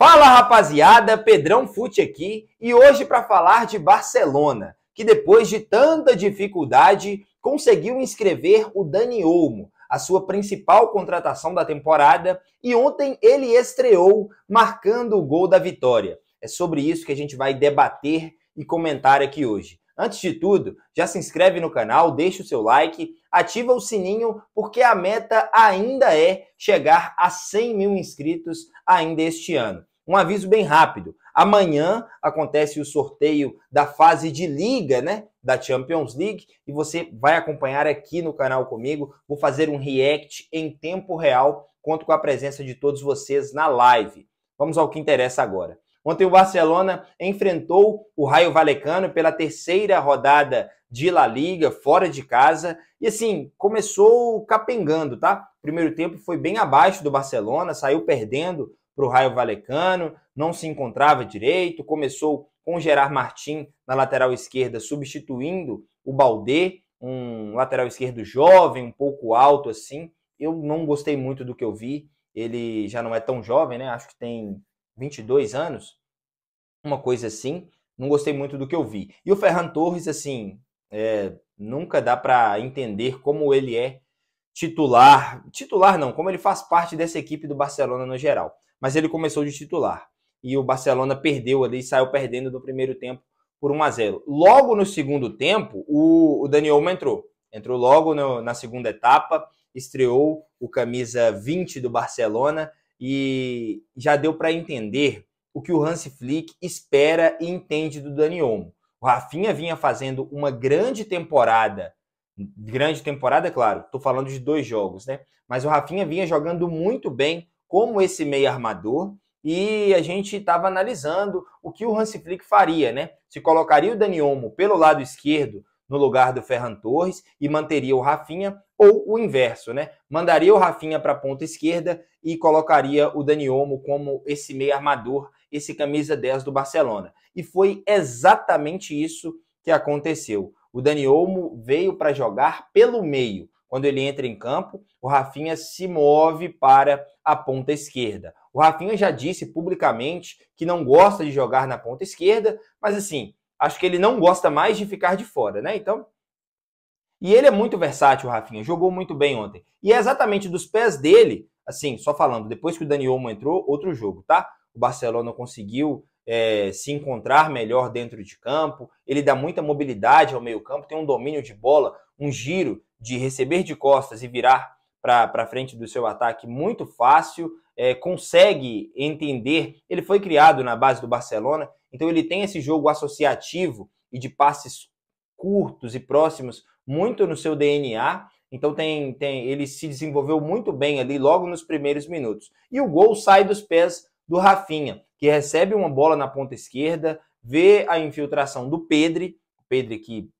Fala rapaziada, Pedrão Fute aqui e hoje para falar de Barcelona, que depois de tanta dificuldade conseguiu inscrever o Dani Olmo, a sua principal contratação da temporada, e ontem ele estreou marcando o gol da vitória. É sobre isso que a gente vai debater e comentar aqui hoje. Antes de tudo, já se inscreve no canal, deixa o seu like, ativa o sininho, porque a meta ainda é chegar a 100 mil inscritos ainda este ano. Um aviso bem rápido. Amanhã acontece o sorteio da fase de liga, né? Da Champions League. E você vai acompanhar aqui no canal comigo. Vou fazer um react em tempo real. Conto com a presença de todos vocês na live. Vamos ao que interessa agora. Ontem o Barcelona enfrentou o Raio Valecano pela terceira rodada de La Liga, fora de casa. E assim, começou capengando, tá? Primeiro tempo foi bem abaixo do Barcelona, saiu perdendo para o Raio Valecano, não se encontrava direito, começou com Gerard Martin na lateral esquerda, substituindo o Baldê, um lateral esquerdo jovem, um pouco alto assim. Eu não gostei muito do que eu vi. Ele já não é tão jovem, né? Acho que tem 22 anos, uma coisa assim. Não gostei muito do que eu vi. E o Ferran Torres, assim, é, nunca dá para entender como ele é titular. Titular não, como ele faz parte dessa equipe do Barcelona no geral mas ele começou de titular. E o Barcelona perdeu ali, saiu perdendo do primeiro tempo por 1 a 0. Logo no segundo tempo, o, o Dani Olmo entrou. Entrou logo no, na segunda etapa, estreou o camisa 20 do Barcelona e já deu para entender o que o Hans Flick espera e entende do Dani Olmo. O Rafinha vinha fazendo uma grande temporada grande temporada, claro, estou falando de dois jogos, né? Mas o Rafinha vinha jogando muito bem como esse meio armador e a gente estava analisando o que o Hans Flick faria, né? Se colocaria o Dani Olmo pelo lado esquerdo no lugar do Ferran Torres e manteria o Rafinha ou o inverso, né? Mandaria o Rafinha para a ponta esquerda e colocaria o Dani Olmo como esse meio armador, esse camisa 10 do Barcelona. E foi exatamente isso que aconteceu. O Dani Olmo veio para jogar pelo meio. Quando ele entra em campo, o Rafinha se move para a ponta esquerda. O Rafinha já disse publicamente que não gosta de jogar na ponta esquerda, mas assim, acho que ele não gosta mais de ficar de fora, né? Então, e ele é muito versátil, o Rafinha, jogou muito bem ontem. E é exatamente dos pés dele, assim, só falando, depois que o Dani Olmo entrou, outro jogo, tá? O Barcelona conseguiu é, se encontrar melhor dentro de campo, ele dá muita mobilidade ao meio campo, tem um domínio de bola, um giro de receber de costas e virar para frente do seu ataque muito fácil, é, consegue entender. Ele foi criado na base do Barcelona, então ele tem esse jogo associativo e de passes curtos e próximos muito no seu DNA. Então tem, tem, ele se desenvolveu muito bem ali logo nos primeiros minutos. E o gol sai dos pés do Rafinha, que recebe uma bola na ponta esquerda, vê a infiltração do Pedre o que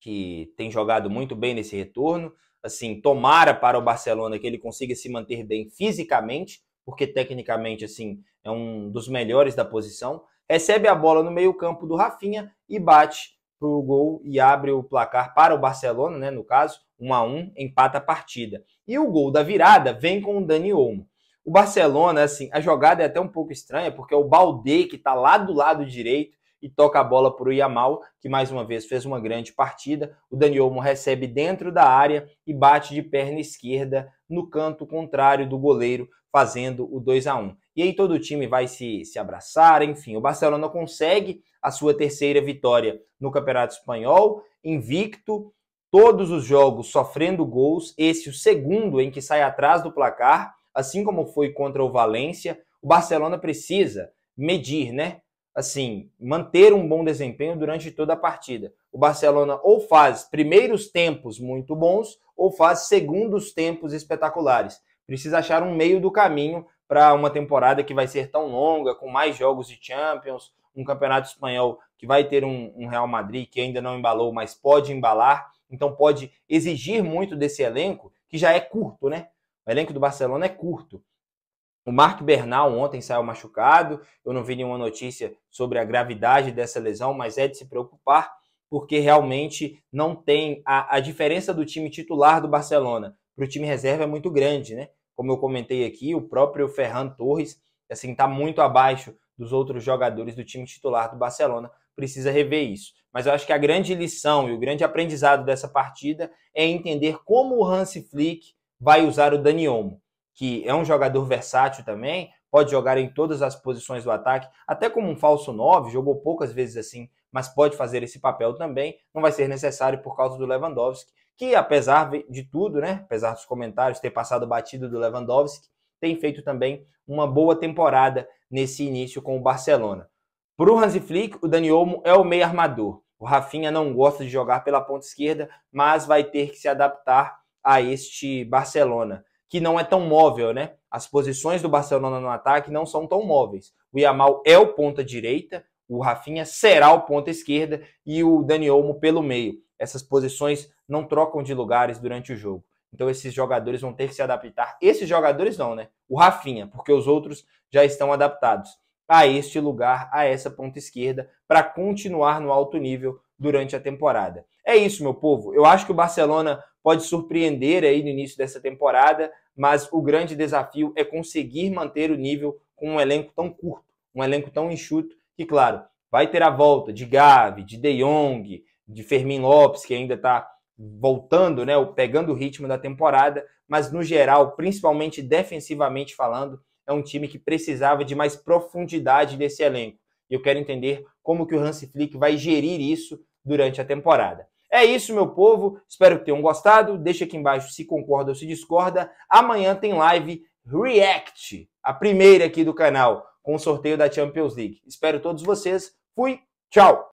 que tem jogado muito bem nesse retorno. Assim, tomara para o Barcelona que ele consiga se manter bem fisicamente, porque tecnicamente assim é um dos melhores da posição. Recebe a bola no meio-campo do Rafinha e bate para o gol e abre o placar para o Barcelona, né, no caso, 1 a 1, empata a partida. E o gol da virada vem com o Dani Olmo. O Barcelona, assim, a jogada é até um pouco estranha, porque é o Balde que está lá do lado direito e toca a bola para o Yamal, que mais uma vez fez uma grande partida. O Dani Olmo recebe dentro da área e bate de perna esquerda no canto contrário do goleiro, fazendo o 2 a 1 E aí todo o time vai se, se abraçar, enfim. O Barcelona consegue a sua terceira vitória no Campeonato Espanhol, invicto, todos os jogos sofrendo gols, esse o segundo em que sai atrás do placar, assim como foi contra o Valência. O Barcelona precisa medir, né? assim, manter um bom desempenho durante toda a partida. O Barcelona ou faz primeiros tempos muito bons ou faz segundos tempos espetaculares. Precisa achar um meio do caminho para uma temporada que vai ser tão longa, com mais jogos de Champions, um campeonato espanhol que vai ter um, um Real Madrid que ainda não embalou, mas pode embalar, então pode exigir muito desse elenco que já é curto, né? O elenco do Barcelona é curto. O Mark Bernal ontem saiu machucado. Eu não vi nenhuma notícia sobre a gravidade dessa lesão, mas é de se preocupar porque realmente não tem a, a diferença do time titular do Barcelona para o time reserva é muito grande, né? Como eu comentei aqui, o próprio Ferran Torres assim está muito abaixo dos outros jogadores do time titular do Barcelona, precisa rever isso. Mas eu acho que a grande lição e o grande aprendizado dessa partida é entender como o Hansi Flick vai usar o Dani Olmo que é um jogador versátil também, pode jogar em todas as posições do ataque, até como um falso 9, jogou poucas vezes assim, mas pode fazer esse papel também, não vai ser necessário por causa do Lewandowski, que apesar de tudo, né, apesar dos comentários ter passado batido do Lewandowski, tem feito também uma boa temporada nesse início com o Barcelona. Para o Hansi Flick, o Dani Olmo é o meio armador. O Rafinha não gosta de jogar pela ponta esquerda, mas vai ter que se adaptar a este Barcelona que não é tão móvel, né? As posições do Barcelona no ataque não são tão móveis. O Yamal é o ponta direita, o Rafinha será o ponta esquerda e o Dani Olmo pelo meio. Essas posições não trocam de lugares durante o jogo. Então esses jogadores vão ter que se adaptar. Esses jogadores não, né? O Rafinha, porque os outros já estão adaptados a este lugar, a essa ponta esquerda, para continuar no alto nível durante a temporada. É isso, meu povo. Eu acho que o Barcelona pode surpreender aí no início dessa temporada, mas o grande desafio é conseguir manter o nível com um elenco tão curto, um elenco tão enxuto, que, claro, vai ter a volta de Gavi, de De Jong, de Fermin Lopes, que ainda está voltando, né, pegando o ritmo da temporada, mas no geral, principalmente defensivamente falando, é um time que precisava de mais profundidade nesse elenco. E eu quero entender como que o Hans Flick vai gerir isso durante a temporada. É isso, meu povo. Espero que tenham gostado. Deixa aqui embaixo se concorda ou se discorda. Amanhã tem live React, a primeira aqui do canal, com o sorteio da Champions League. Espero todos vocês. Fui, tchau!